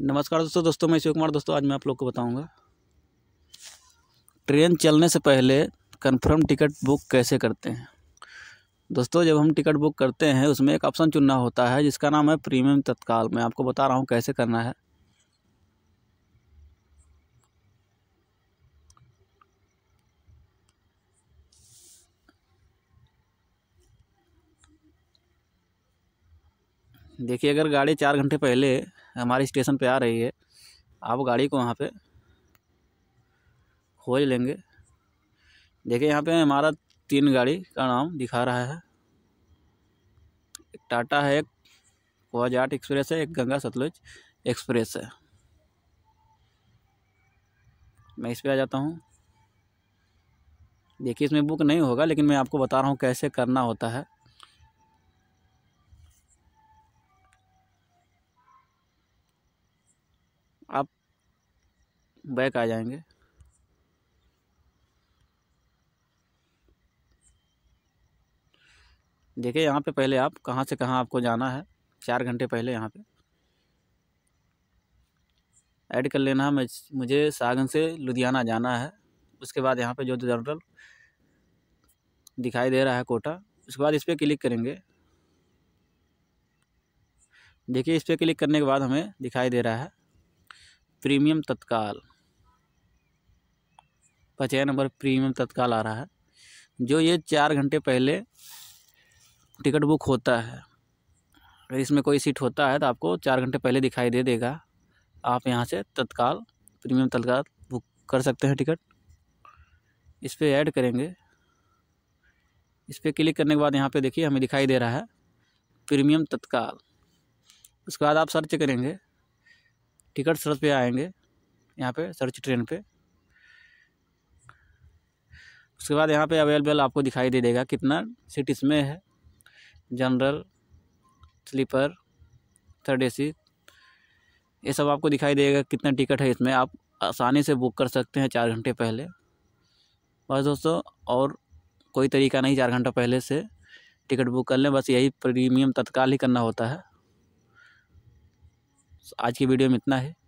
नमस्कार दोस्तों दोस्तों मैं शिव कुमार दोस्तों आज मैं आप लोग को बताऊंगा ट्रेन चलने से पहले कंफर्म टिकट बुक कैसे करते हैं दोस्तों जब हम टिकट बुक करते हैं उसमें एक ऑप्शन चुनना होता है जिसका नाम है प्रीमियम तत्काल मैं आपको बता रहा हूँ कैसे करना है देखिए अगर गाड़ी चार घंटे पहले हमारे स्टेशन पे आ रही है आप गाड़ी को वहाँ पे खोज लेंगे देखिए यहाँ पे हमारा तीन गाड़ी का नाम दिखा रहा है एक टाटा है एक वजाट एक्सप्रेस है एक गंगा सतलुज एक्सप्रेस है मैं इस पर आ जाता हूँ देखिए इसमें बुक नहीं होगा लेकिन मैं आपको बता रहा हूँ कैसे करना होता है बैक आ जाएंगे देखिए यहाँ पे पहले आप कहाँ से कहाँ आपको जाना है चार घंटे पहले यहाँ पे ऐड कर लेना है मुझे सागन से लुधियाना जाना है उसके बाद यहाँ पे जो जर्नल दिखाई दे रहा है कोटा उसके बाद इस पर क्लिक करेंगे देखिए इस पर क्लिक करने के बाद हमें दिखाई दे रहा है प्रीमियम तत्काल पचया नंबर प्रीमियम तत्काल आ रहा है जो ये चार घंटे पहले टिकट बुक होता है अगर इसमें कोई सीट होता है तो आपको चार घंटे पहले दिखाई दे देगा आप यहाँ से तत्काल प्रीमियम तत्काल बुक कर सकते हैं टिकट इस पर ऐड करेंगे इस पर क्लिक करने के बाद यहाँ पे देखिए हमें दिखाई दे रहा है प्रीमियम तत्काल उसके बाद आप सर्च करेंगे टिकट सर्च पे आएंगे यहाँ पे सर्च ट्रेन पे उसके बाद यहाँ पे अवेलेबल आपको दिखाई दे देगा कितना सीट इसमें है जनरल स्लीपर थर्ड ए ये सब आपको दिखाई देगा कितना टिकट है इसमें आप आसानी से बुक कर सकते हैं चार घंटे पहले बस दोस्तों और कोई तरीका नहीं चार घंटा पहले से टिकट बुक कर लें बस यही प्रीमियम तत्काल ही करना होता है आज की वीडियो में इतना है